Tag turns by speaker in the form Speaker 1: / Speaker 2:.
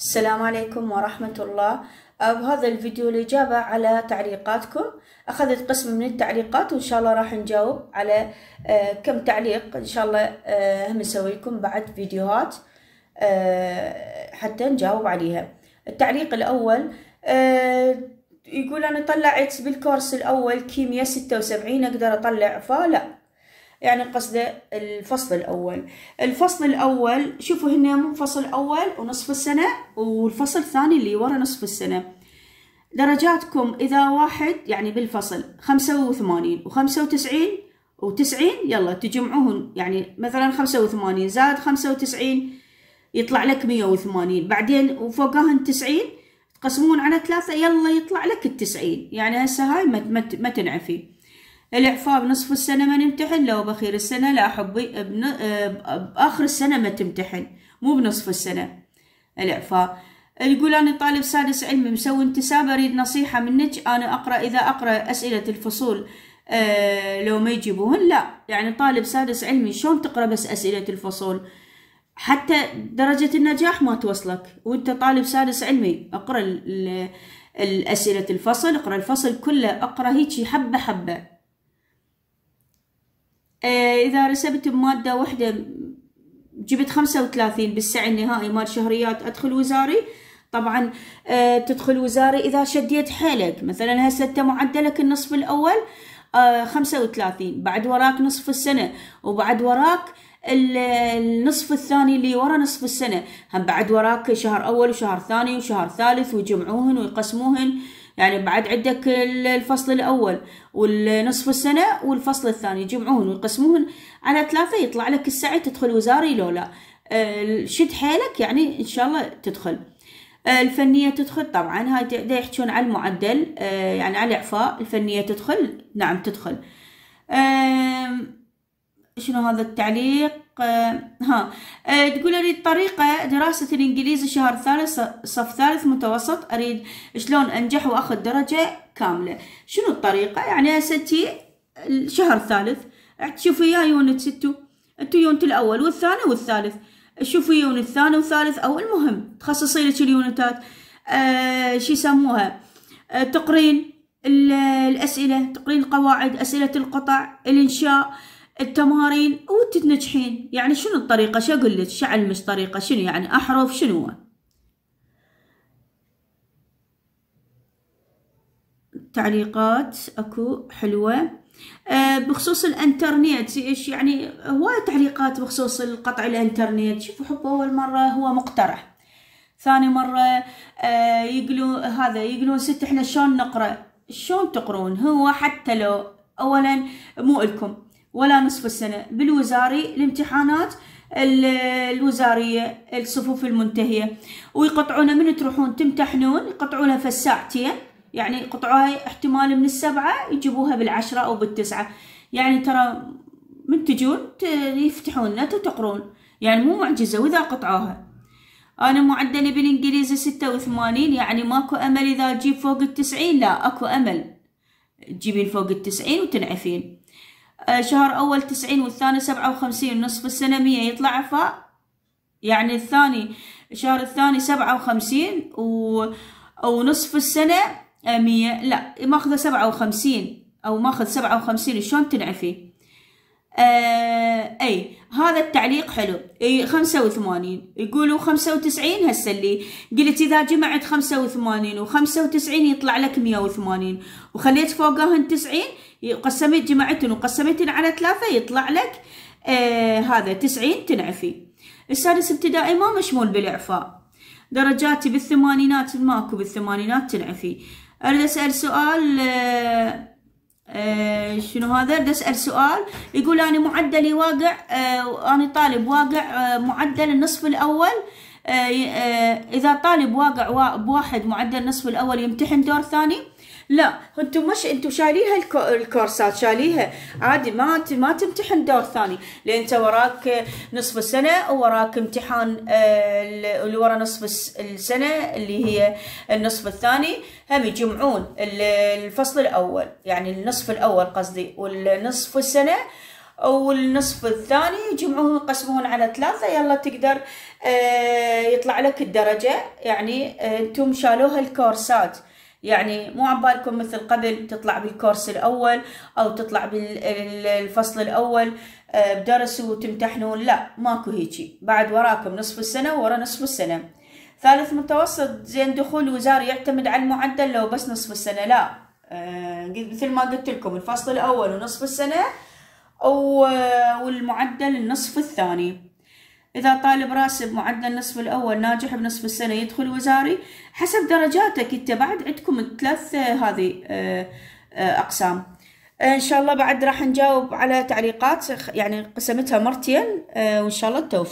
Speaker 1: السلام عليكم ورحمة الله أه، بهذا الفيديو الإجابة على تعليقاتكم أخذت قسم من التعليقات وإن شاء الله راح نجاوب على أه، كم تعليق إن شاء الله أه، هم نسوي لكم بعد فيديوهات حتى نجاوب عليها التعليق الأول يقول أنا طلعت بالكورس الأول كيمياء ستة وسبعين أقدر أطلع فلا يعني قصده الفصل الأول الفصل الأول شوفوا هنا مو فصل أول ونصف السنة والفصل الثاني اللي ورا نصف السنة درجاتكم إذا واحد يعني بالفصل خمسة وثمانين وخمسة وتسعين وتسعين يلا تجمعوهن يعني مثلا خمسة وثمانين زائد خمسة وتسعين يطلع لك مية وثمانين بعدين وفوقهن تسعين تقسمون على ثلاثة يلا يطلع لك التسعين يعني هسه هاي ما تنعفي الإعفاء بنصف السنة ما نمتحن لو بأخير السنة لا حبي بن... بآخر آه، السنة ما تمتحن مو بنصف السنة الإعفاء يقول أنا طالب سادس علمي مسوي انتساب أريد نصيحة منك أنا أقرأ إذا أقرأ أسئلة الفصول أه لو ما يجيبوهن لا يعني طالب سادس علمي شلون تقرأ بس أسئلة الفصول حتى درجة النجاح ما توصلك وانت طالب سادس علمي اقرأ الأسئلة الفصل اقرأ الفصل كله اقرأ هيك حبة حبة آه، إذا رسبت بمادة واحدة جبت خمسة وثلاثين بالسعي النهائي مال شهريات أدخل وزاري طبعا آه، تدخل وزاري إذا شديت حيلك مثلا هسه أنت معدلك النصف الأول آه، خمسة وثلاثين بعد وراك نصف السنة وبعد وراك النصف الثاني اللي ورا نصف السنة هم بعد وراك شهر أول وشهر ثاني وشهر ثالث ويجمعوهن ويقسموهن يعني بعد عندك الفصل الأول والنصف السنة والفصل الثاني يجمعون ويقسمون على ثلاثة يطلع لك السعي تدخل وزاري لولا شد حيلك يعني إن شاء الله تدخل الفنية تدخل طبعا هاي يحجون على المعدل آه، يعني على الإعفاء الفنية تدخل نعم تدخل شنو هذا التعليق آه، ها آه، تقول اريد طريقة دراسة الانجليزي شهر ثالث صف ثالث متوسط اريد شلون انجح واخذ درجة كاملة شنو الطريقة يعني ستي الشهر الثالث شوفي يا يونت ستو انتو يونت الاول والثاني والثالث شوفي يونت الثاني والثالث او المهم تخصصي لك اليونتات آه شو يسموها آه تقرين الاسئلة تقرين القواعد اسئلة القطع الانشاء آه التمارين وتتنجحين يعني شنو الطريقة شو أقول لك شو علمش طريقة شنو يعني أحرف شنو تعليقات أكو حلوة آه، بخصوص الانترنت ايش يعني هواي تعليقات بخصوص القطع الانترنت شوفوا حب اول مره هو مقترح ثاني مره آه، يقولوا هذا يقولون ست احنا شلون نقرا شلون تقرون هو حتى لو اولا مو الكم ولا نصف السنة بالوزاري الامتحانات الوزارية الصفوف المنتهية ويقطعونها من تروحون تمتحنون يقطعونها في الساعتين يعني قطعوها احتمال من السبعة يجيبوها بالعشرة أو بالتسعة يعني ترى من تجون يفتحون لا تقرون يعني مو معجزة وإذا قطعوها أنا معدلي بالإنجليزي ستة وثمانين يعني ماكو أمل إذا أجيب فوق التسعين لا أكو أمل تجيبين فوق التسعين وتنعفين آه، شهر أول تسعين والثاني سبعة وخمسين نصف السنة مية يطلع عفاء يعني الثاني شهر الثاني سبعة وخمسين و... ونصف السنة آه، مية لا ماخذة سبعة وخمسين أو ماخذ سبعة وخمسين شلون تنعفي آه أي هذا التعليق حلو أي خمسة وثمانين يقولوا خمسة وتسعين هسه اللي قلت إذا جمعت خمسة وثمانين وخمسة وتسعين يطلع لك مية وثمانين وخليت فوقهن تسعين قسمت جماعتن وقسمتن على ثلاثة يطلع لك آه هذا تسعين تنعفي السادس ابتدائي ما مشمول بالإعفاء درجاتي بالثمانينات ماكو بالثمانينات تنعفي أريد أسأل سؤال آه آه شنو هذا اريد اسال سؤال يقول انا معدلي واقع آه انا طالب واقع آه معدل النصف الاول آه، آه، اذا طالب واقع بواحد معدل النصف الاول يمتحن دور ثاني لا انتم مش انتم شايليها الكورسات شايليها عادي ما ما تمتحن دور ثاني لان انت وراك نصف السنه وراك امتحان آه، اللي ورا نصف السنه اللي هي النصف الثاني هم يجمعون الفصل الاول يعني النصف الاول قصدي والنصف السنه والنصف الثاني يجمعوهم يقسمون على ثلاثة يلا تقدر آه، يطلع لك الدرجة يعني آه، انتم شالوها الكورسات يعني مو عبالكم مثل قبل تطلع بالكورس الأول أو تطلع بالفصل الأول آه، بدرسوا وتمتحنون لا ماكو هيجي بعد وراكم نصف السنة ورا نصف السنة ثالث متوسط زين دخول الوزارة يعتمد على المعدل لو بس نصف السنة لا آه، مثل ما قلت لكم الفصل الأول ونصف السنة آه، والمعدل النصف الثاني إذا طالب راسب معدل النصف الأول ناجح بنصف السنة يدخل وزاري حسب درجاتك أنت بعد عندكم ثلاث هذه آه، آه، أقسام إن شاء الله بعد راح نجاوب على تعليقات يعني قسمتها مرتين آه، وإن شاء الله التوفيق